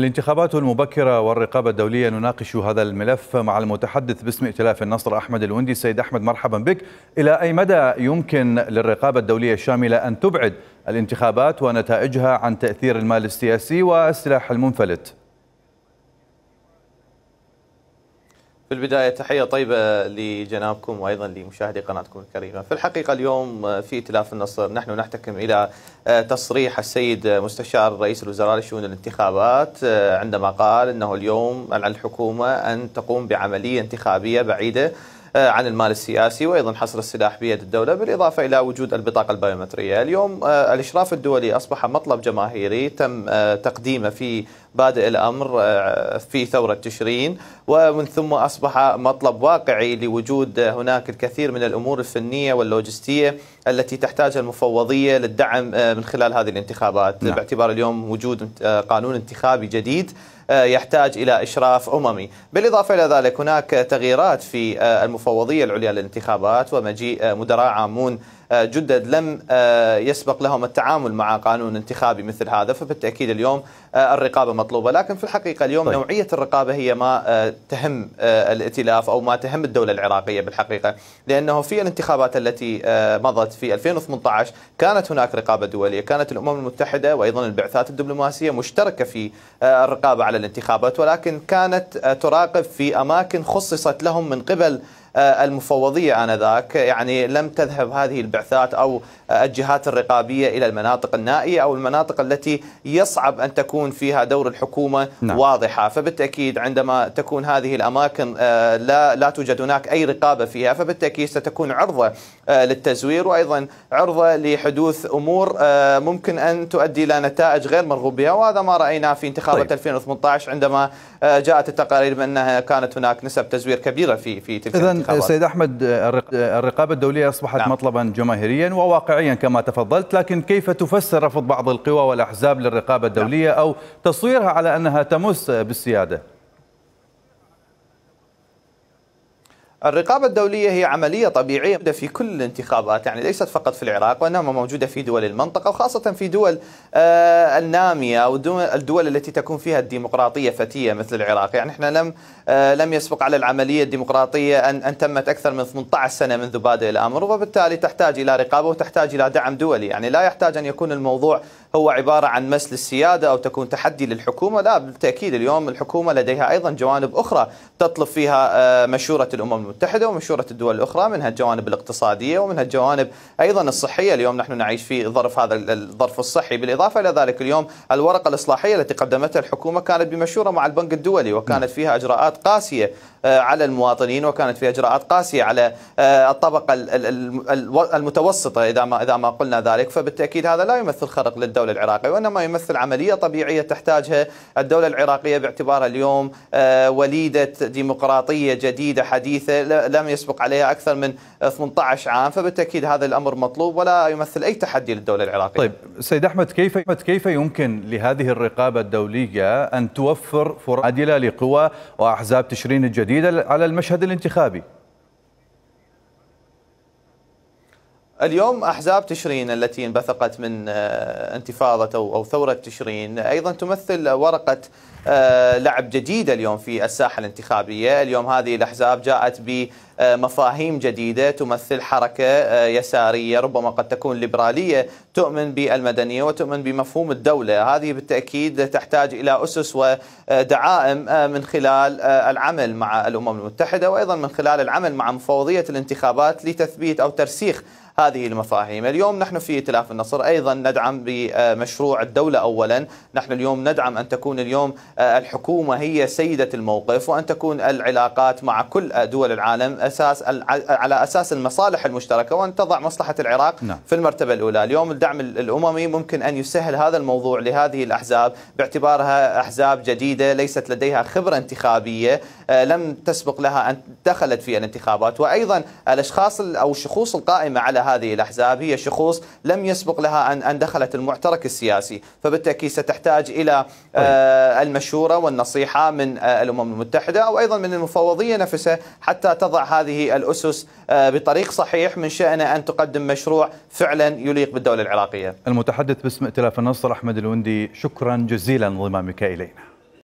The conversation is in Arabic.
الانتخابات المبكرة والرقابة الدولية نناقش هذا الملف مع المتحدث باسم ائتلاف النصر أحمد الوندي سيد أحمد مرحبا بك إلى أي مدى يمكن للرقابة الدولية الشاملة أن تبعد الانتخابات ونتائجها عن تأثير المال السياسي والسلاح المنفلت؟ في البداية تحية طيبة لجنابكم وأيضا لمشاهدي قناتكم الكريمة في الحقيقة اليوم في ائتلاف النصر نحن نحتكم إلى تصريح السيد مستشار رئيس الوزراء لشؤون الانتخابات عندما قال أنه اليوم على الحكومة أن تقوم بعملية انتخابية بعيدة آه، عن المال السياسي وايضا حصر السلاح بيد الدوله بالاضافه الى وجود البطاقه البيومتريه، اليوم آه، الاشراف الدولي اصبح مطلب جماهيري تم آه، تقديمه في بادئ الامر في ثوره تشرين ومن ثم اصبح مطلب واقعي لوجود هناك الكثير من الامور الفنيه واللوجستيه التي تحتاجها المفوضيه للدعم آه، من خلال هذه الانتخابات نعم. باعتبار اليوم وجود آه، قانون انتخابي جديد آه، يحتاج الى اشراف اممي، بالاضافه الى ذلك هناك تغييرات في المفوضيه العليا للانتخابات ومجيء مدراء عامون آه، جدد لم آه، يسبق لهم التعامل مع قانون انتخابي مثل هذا فبالتاكيد اليوم آه، الرقابه مطلوبه لكن في الحقيقه اليوم طيب. نوعيه الرقابه هي ما تهم الائتلاف او ما تهم الدوله العراقيه بالحقيقه لانه في الانتخابات التي مضت في 2018 كانت هناك رقابه دوليه كانت الامم المتحده وايضا البعثات الدبلوماسيه مشتركه في الرقابه على الانتخابات ولكن كانت تراقب في اماكن خصصت لهم من قبل آه، المفوضية آنذاك يعني لم تذهب هذه البعثات أو الجهات الرقابية إلى المناطق النائية أو المناطق التي يصعب أن تكون فيها دور الحكومة نعم. واضحة فبالتأكيد عندما تكون هذه الأماكن آه، لا, لا توجد هناك أي رقابة فيها فبالتأكيد ستكون عرضة آه، للتزوير وأيضا عرضة لحدوث أمور آه، ممكن أن تؤدي إلى نتائج غير مرغوب بها وهذا ما رأيناه في انتخابات طيب. 2018 عندما آه، جاءت التقارير بأنها كانت هناك نسب تزوير كبيرة في في تلك الانتخابات إذا سيد أحمد الرقابة الدولية أصبحت نعم. مطلبا جماهيريا وواقعيا كما تفضلت لكن كيف تفسر رفض بعض القوى والأحزاب للرقابة نعم. الدولية نعم. أو تصويرها على أنها تمس بالسيادة الرقابة الدولية هي عملية طبيعية في كل الانتخابات يعني ليست فقط في العراق وإنما موجودة في دول المنطقة وخاصة في دول آه، النامية أو الدول التي تكون فيها الديمقراطية فتية مثل العراق يعني إحنا لم آه، لم يسبق على العملية الديمقراطية أن أن تمت أكثر من 18 سنة منذ بادئ الأمر وبالتالي تحتاج إلى رقابة وتحتاج إلى دعم دولي يعني لا يحتاج أن يكون الموضوع هو عبارة عن مس للسيادة أو تكون تحدي للحكومة لا بالتأكيد اليوم الحكومة لديها أيضا جوانب أخرى تطلب فيها آه، مشورة الأمم المتحدة ومشورة الدول الأخرى منها الجوانب الاقتصادية ومنها الجوانب أيضا الصحية اليوم نحن نعيش في ظرف هذا الظرف الصحي بالإضافة إلى ذلك اليوم الورقة الإصلاحية التي قدمتها الحكومة كانت بمشورة مع البنك الدولي وكانت فيها إجراءات قاسية آه، على المواطنين وكانت فيها إجراءات قاسية على آه، الطبقة المتوسطة إذا ما إذا ما قلنا ذلك فبالتأكيد هذا لا يمثل خرق للدولة العراقية وإنما يمثل عملية طبيعية تحتاجها الدولة العراقية باعتبارها اليوم آه، وليدة ديمقراطية جديدة حديثة لم يسبق عليها أكثر من 18 عام فبالتأكيد هذا الأمر مطلوب ولا يمثل أي تحدي للدولة العراقية طيب سيد أحمد كيف كيف يمكن لهذه الرقابة الدولية أن توفر فرص عادلة لقوى وأحزاب تشرين الجديدة على المشهد الانتخابي؟ اليوم احزاب تشرين التي انبثقت من آه، انتفاضه او ثوره تشرين ايضا تمثل ورقه آه، لعب جديده اليوم في الساحه الانتخابيه، اليوم هذه الاحزاب جاءت ب مفاهيم جديدة تمثل حركة آه، يسارية ربما قد تكون ليبرالية تؤمن بالمدنية وتؤمن بمفهوم الدولة هذه بالتأكيد تحتاج إلى أسس ودعائم آه، من خلال آه، العمل مع الأمم المتحدة وأيضا من خلال العمل مع مفوضية الانتخابات لتثبيت أو ترسيخ هذه المفاهيم اليوم نحن في ائتلاف النصر أيضا ندعم بمشروع الدولة أولا نحن اليوم ندعم أن تكون اليوم الحكومة هي سيدة الموقف وأن تكون العلاقات مع كل دول العالم اساس على اساس المصالح المشتركه وان تضع مصلحه العراق نعم. في المرتبه الاولى، اليوم الدعم الاممي ممكن ان يسهل هذا الموضوع لهذه الاحزاب باعتبارها احزاب جديده ليست لديها خبره انتخابيه آه، لم تسبق لها ان دخلت في الانتخابات، وايضا الاشخاص او الشخوص القائمه على هذه الاحزاب هي شخوص لم يسبق لها ان ان دخلت المعترك السياسي، فبالتاكيد ستحتاج الى آه، طيب. المشوره والنصيحه من آه، الامم المتحده او ايضا من المفوضيه نفسها حتى تضع هذه الأسس آه، بطريق صحيح من شأنه أن تقدم مشروع فعلا يليق بالدولة العراقية المتحدث باسم ائتلاف النصر أحمد الوندي شكرا جزيلا ضمامك إلينا